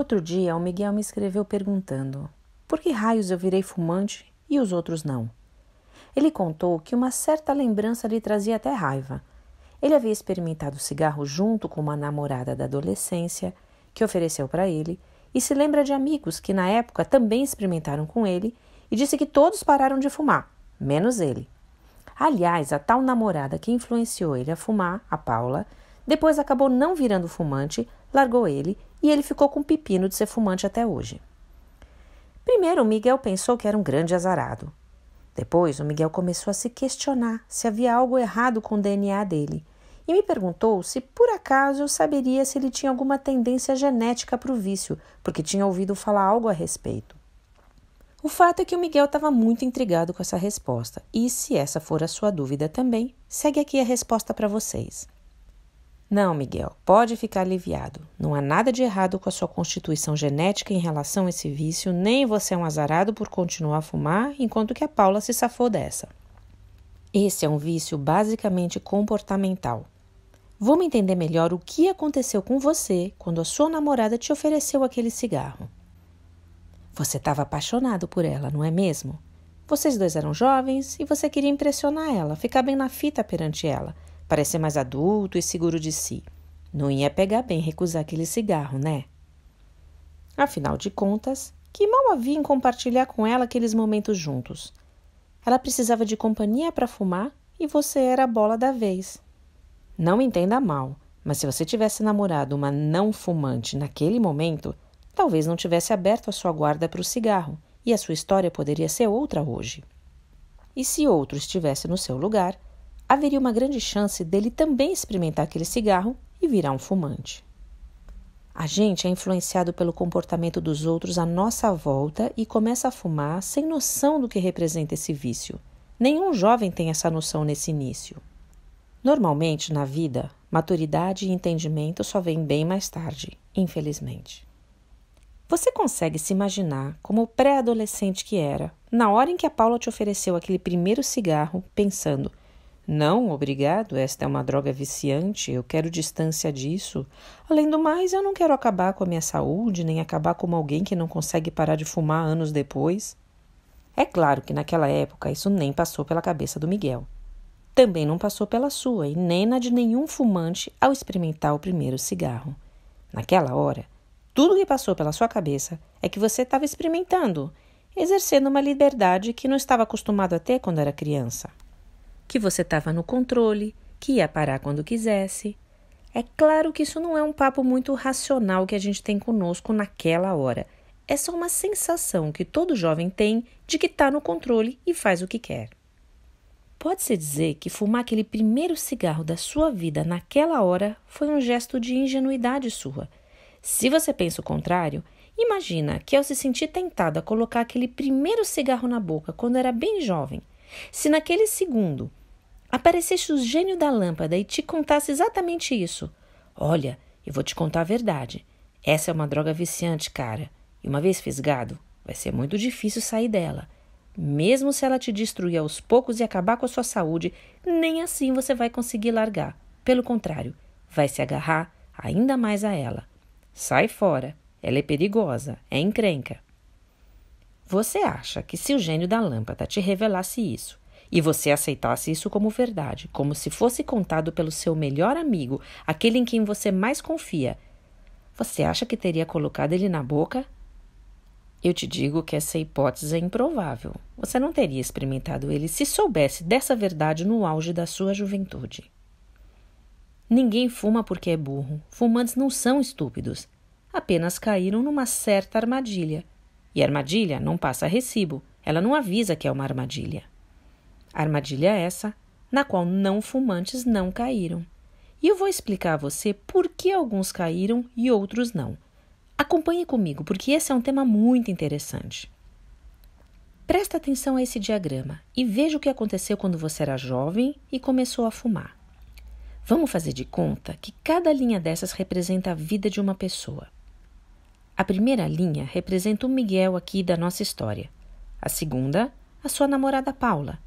Outro dia, o Miguel me escreveu perguntando: por que raios eu virei fumante e os outros não? Ele contou que uma certa lembrança lhe trazia até raiva. Ele havia experimentado cigarro junto com uma namorada da adolescência, que ofereceu para ele, e se lembra de amigos que na época também experimentaram com ele e disse que todos pararam de fumar, menos ele. Aliás, a tal namorada que influenciou ele a fumar, a Paula, depois acabou não virando fumante, largou ele e ele ficou com pepino de ser fumante até hoje. Primeiro, Miguel pensou que era um grande azarado. Depois, o Miguel começou a se questionar se havia algo errado com o DNA dele e me perguntou se por acaso eu saberia se ele tinha alguma tendência genética para o vício, porque tinha ouvido falar algo a respeito. O fato é que o Miguel estava muito intrigado com essa resposta, e se essa for a sua dúvida também, segue aqui a resposta para vocês. Não, Miguel, pode ficar aliviado. Não há nada de errado com a sua constituição genética em relação a esse vício, nem você é um azarado por continuar a fumar, enquanto que a Paula se safou dessa. Esse é um vício basicamente comportamental. Vamos entender melhor o que aconteceu com você quando a sua namorada te ofereceu aquele cigarro. Você estava apaixonado por ela, não é mesmo? Vocês dois eram jovens e você queria impressionar ela, ficar bem na fita perante ela parecer mais adulto e seguro de si. Não ia pegar bem recusar aquele cigarro, né? Afinal de contas, que mal havia em compartilhar com ela aqueles momentos juntos. Ela precisava de companhia para fumar e você era a bola da vez. Não me entenda mal, mas se você tivesse namorado uma não fumante naquele momento, talvez não tivesse aberto a sua guarda para o cigarro e a sua história poderia ser outra hoje. E se outro estivesse no seu lugar, haveria uma grande chance dele também experimentar aquele cigarro e virar um fumante. A gente é influenciado pelo comportamento dos outros à nossa volta e começa a fumar sem noção do que representa esse vício. Nenhum jovem tem essa noção nesse início. Normalmente, na vida, maturidade e entendimento só vêm bem mais tarde, infelizmente. Você consegue se imaginar como o pré-adolescente que era na hora em que a Paula te ofereceu aquele primeiro cigarro, pensando: não, obrigado, esta é uma droga viciante, eu quero distância disso. Além do mais, eu não quero acabar com a minha saúde, nem acabar como alguém que não consegue parar de fumar anos depois. É claro que naquela época isso nem passou pela cabeça do Miguel. Também não passou pela sua e nem na de nenhum fumante ao experimentar o primeiro cigarro. Naquela hora, tudo que passou pela sua cabeça é que você estava experimentando, exercendo uma liberdade que não estava acostumado a ter quando era criança que você estava no controle, que ia parar quando quisesse. É claro que isso não é um papo muito racional que a gente tem conosco naquela hora. É só uma sensação que todo jovem tem de que está no controle e faz o que quer. Pode-se dizer que fumar aquele primeiro cigarro da sua vida naquela hora foi um gesto de ingenuidade sua. Se você pensa o contrário, imagina que ao se sentir tentada a colocar aquele primeiro cigarro na boca quando era bem jovem, se naquele segundo aparecesse o gênio da lâmpada e te contasse exatamente isso. Olha, eu vou te contar a verdade. Essa é uma droga viciante, cara. E uma vez fisgado, vai ser muito difícil sair dela. Mesmo se ela te destruir aos poucos e acabar com a sua saúde, nem assim você vai conseguir largar. Pelo contrário, vai se agarrar ainda mais a ela. Sai fora. Ela é perigosa, é encrenca. Você acha que se o gênio da lâmpada te revelasse isso, e você aceitasse isso como verdade, como se fosse contado pelo seu melhor amigo, aquele em quem você mais confia, você acha que teria colocado ele na boca? Eu te digo que essa hipótese é improvável. Você não teria experimentado ele se soubesse dessa verdade no auge da sua juventude. Ninguém fuma porque é burro. Fumantes não são estúpidos. Apenas caíram numa certa armadilha. E armadilha não passa recibo. Ela não avisa que é uma armadilha. Armadilha essa na qual não fumantes não caíram. E eu vou explicar a você por que alguns caíram e outros não. Acompanhe comigo, porque esse é um tema muito interessante. Presta atenção a esse diagrama e veja o que aconteceu quando você era jovem e começou a fumar. Vamos fazer de conta que cada linha dessas representa a vida de uma pessoa. A primeira linha representa o Miguel aqui da nossa história. A segunda, a sua namorada Paula.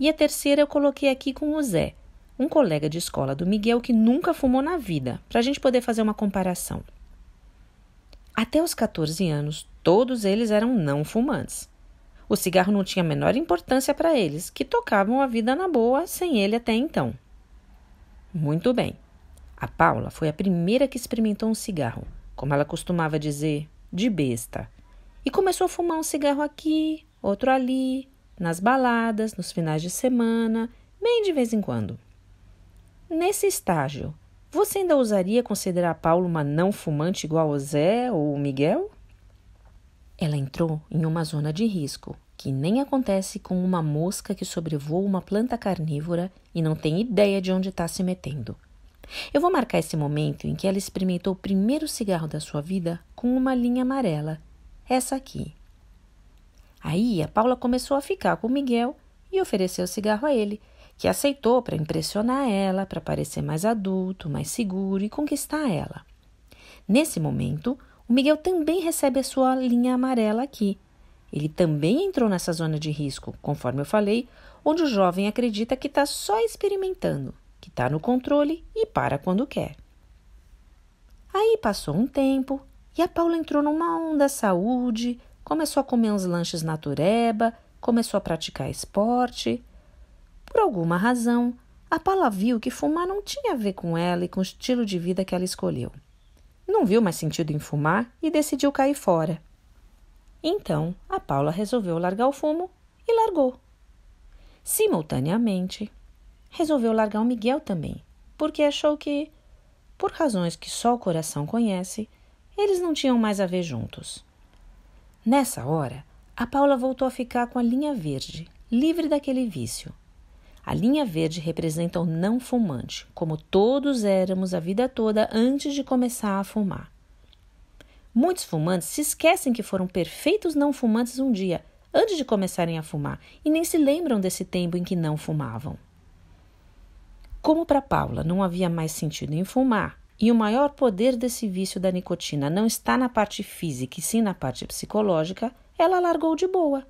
E a terceira eu coloquei aqui com o Zé, um colega de escola do Miguel que nunca fumou na vida, para a gente poder fazer uma comparação. Até os 14 anos, todos eles eram não fumantes. O cigarro não tinha a menor importância para eles, que tocavam a vida na boa sem ele até então. Muito bem. A Paula foi a primeira que experimentou um cigarro, como ela costumava dizer, de besta. E começou a fumar um cigarro aqui, outro ali, nas baladas, nos finais de semana, bem de vez em quando. Nesse estágio, você ainda ousaria considerar Paulo uma não fumante igual ao Zé ou Miguel? Ela entrou em uma zona de risco, que nem acontece com uma mosca que sobrevoa uma planta carnívora e não tem ideia de onde está se metendo. Eu vou marcar esse momento em que ela experimentou o primeiro cigarro da sua vida com uma linha amarela, essa aqui. Aí a Paula começou a ficar com o Miguel e ofereceu cigarro a ele, que aceitou para impressionar ela, para parecer mais adulto, mais seguro e conquistar ela. Nesse momento, o Miguel também recebe a sua linha amarela aqui. Ele também entrou nessa zona de risco, conforme eu falei, onde o jovem acredita que está só experimentando, que está no controle e para quando quer. Aí passou um tempo e a Paula entrou numa onda saúde, começou a comer uns lanches natureba, começou a praticar esporte. Por alguma razão, a Paula viu que fumar não tinha a ver com ela e com o estilo de vida que ela escolheu. Não viu mais sentido em fumar e decidiu cair fora. Então, a Paula resolveu largar o fumo e largou. Simultaneamente, resolveu largar o Miguel também, porque achou que, por razões que só o coração conhece, eles não tinham mais a ver juntos. Nessa hora, a Paula voltou a ficar com a linha verde, livre daquele vício. A linha verde representa o não fumante, como todos éramos a vida toda antes de começar a fumar. Muitos fumantes se esquecem que foram perfeitos não fumantes um dia, antes de começarem a fumar, e nem se lembram desse tempo em que não fumavam. Como para Paula não havia mais sentido em fumar, e o maior poder desse vício da nicotina não está na parte física, e sim na parte psicológica, ela largou de boa.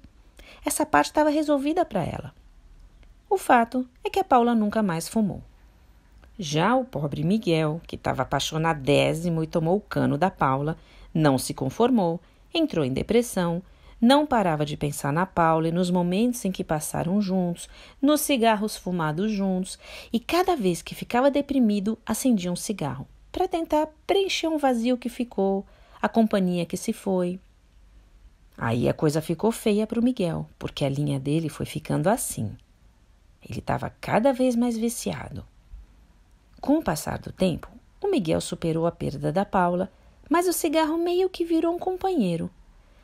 Essa parte estava resolvida para ela. O fato é que a Paula nunca mais fumou. Já o pobre Miguel, que estava apaixonadésimo e tomou o cano da Paula, não se conformou, entrou em depressão, não parava de pensar na Paula e nos momentos em que passaram juntos, nos cigarros fumados juntos, e cada vez que ficava deprimido, acendia um cigarro para tentar preencher um vazio que ficou, a companhia que se foi. Aí a coisa ficou feia para o Miguel, porque a linha dele foi ficando assim. Ele estava cada vez mais viciado. Com o passar do tempo, o Miguel superou a perda da Paula, mas o cigarro meio que virou um companheiro.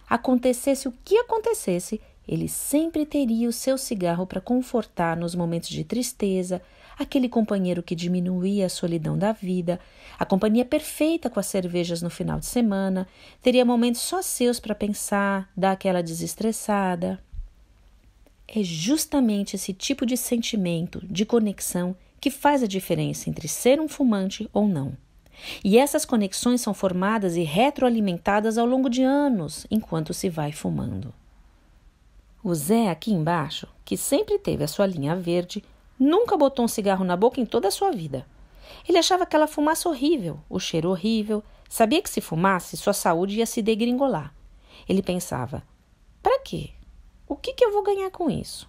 Acontecesse o que acontecesse, ele sempre teria o seu cigarro para confortar nos momentos de tristeza, aquele companheiro que diminuía a solidão da vida, a companhia perfeita com as cervejas no final de semana, teria momentos só seus para pensar, dar aquela desestressada. É justamente esse tipo de sentimento, de conexão, que faz a diferença entre ser um fumante ou não. E essas conexões são formadas e retroalimentadas ao longo de anos, enquanto se vai fumando. O Zé, aqui embaixo, que sempre teve a sua linha verde, Nunca botou um cigarro na boca em toda a sua vida. Ele achava aquela fumaça horrível, o cheiro horrível. Sabia que se fumasse, sua saúde ia se degringolar. Ele pensava: para quê? O que, que eu vou ganhar com isso?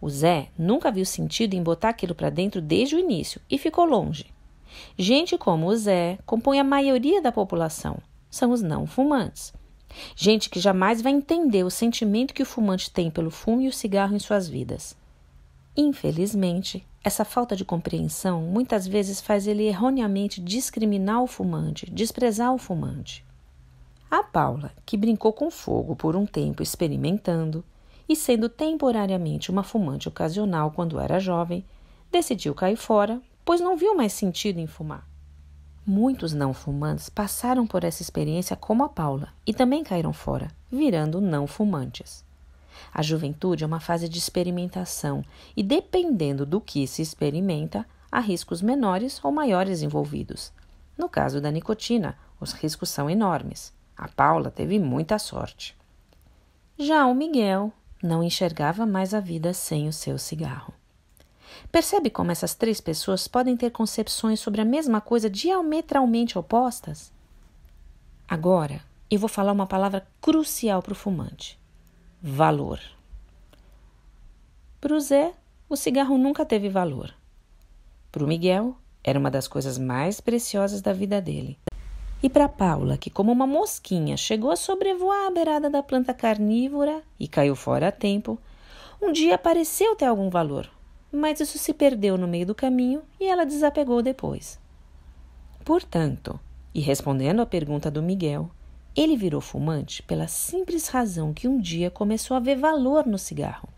O Zé nunca viu sentido em botar aquilo para dentro desde o início e ficou longe. Gente como o Zé compõe a maioria da população, são os não fumantes. Gente que jamais vai entender o sentimento que o fumante tem pelo fumo e o cigarro em suas vidas. Infelizmente, essa falta de compreensão muitas vezes faz ele erroneamente discriminar o fumante, desprezar o fumante. A Paula, que brincou com fogo por um tempo experimentando e sendo temporariamente uma fumante ocasional quando era jovem, decidiu cair fora, pois não viu mais sentido em fumar. Muitos não fumantes passaram por essa experiência como a Paula e também caíram fora, virando não fumantes. A juventude é uma fase de experimentação e, dependendo do que se experimenta, há riscos menores ou maiores envolvidos. No caso da nicotina, os riscos são enormes. A Paula teve muita sorte. Já o Miguel não enxergava mais a vida sem o seu cigarro. Percebe como essas três pessoas podem ter concepções sobre a mesma coisa diametralmente opostas? Agora, eu vou falar uma palavra crucial para o fumante valor. Para o Zé, o cigarro nunca teve valor. Para o Miguel, era uma das coisas mais preciosas da vida dele. E para Paula, que como uma mosquinha chegou a sobrevoar a beirada da planta carnívora e caiu fora a tempo, um dia pareceu ter algum valor, mas isso se perdeu no meio do caminho e ela desapegou depois. Portanto, e respondendo à pergunta do Miguel, ele virou fumante pela simples razão que um dia começou a ver valor no cigarro.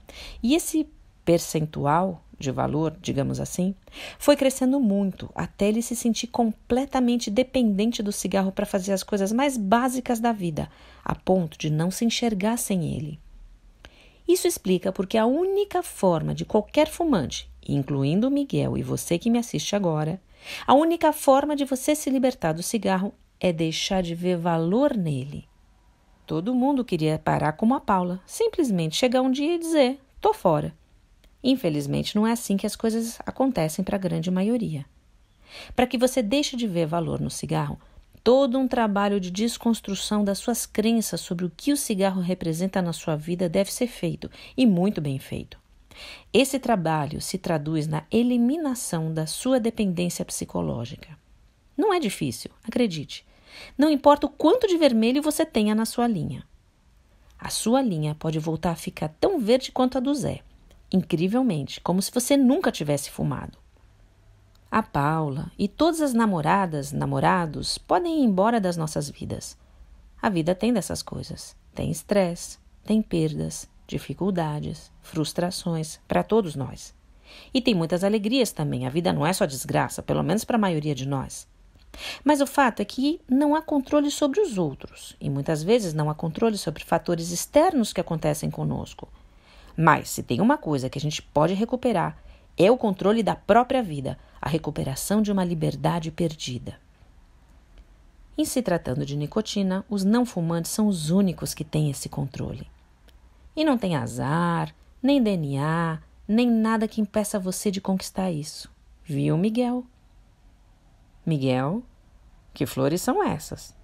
E esse percentual de valor, digamos assim, foi crescendo muito até ele se sentir completamente dependente do cigarro para fazer as coisas mais básicas da vida, a ponto de não se enxergar sem ele. Isso explica porque a única forma de qualquer fumante, incluindo o Miguel e você que me assiste agora, a única forma de você se libertar do cigarro é deixar de ver valor nele. Todo mundo queria parar como a Paula, simplesmente chegar um dia e dizer: tô fora. Infelizmente, não é assim que as coisas acontecem para a grande maioria. Para que você deixe de ver valor no cigarro, todo um trabalho de desconstrução das suas crenças sobre o que o cigarro representa na sua vida deve ser feito, e muito bem feito. Esse trabalho se traduz na eliminação da sua dependência psicológica. Não é difícil, acredite. Não importa o quanto de vermelho você tenha na sua linha. A sua linha pode voltar a ficar tão verde quanto a do Zé, incrivelmente, como se você nunca tivesse fumado. A Paula e todas as namoradas, namorados, podem ir embora das nossas vidas. A vida tem dessas coisas. Tem estresse, tem perdas, dificuldades, frustrações para todos nós. E tem muitas alegrias também. A vida não é só desgraça, pelo menos para a maioria de nós. Mas o fato é que não há controle sobre os outros e muitas vezes não há controle sobre fatores externos que acontecem conosco. Mas se tem uma coisa que a gente pode recuperar, é o controle da própria vida, a recuperação de uma liberdade perdida. Em se tratando de nicotina, os não fumantes são os únicos que têm esse controle. E não tem azar, nem DNA, nem nada que impeça você de conquistar isso. Viu, Miguel? Miguel, que flores são essas?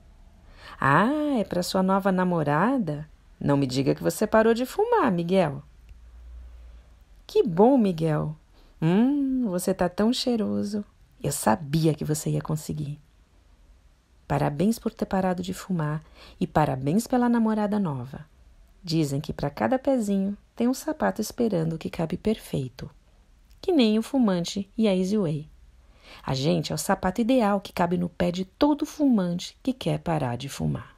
Ah, é para sua nova namorada? Não me diga que você parou de fumar, Miguel. Que bom, Miguel. Hum, você tá tão cheiroso. Eu sabia que você ia conseguir. Parabéns por ter parado de fumar e parabéns pela namorada nova. Dizem que para cada pezinho tem um sapato esperando que cabe perfeito. Que nem o fumante e a Easy Way. A gente é o sapato ideal que cabe no pé de todo fumante que quer parar de fumar.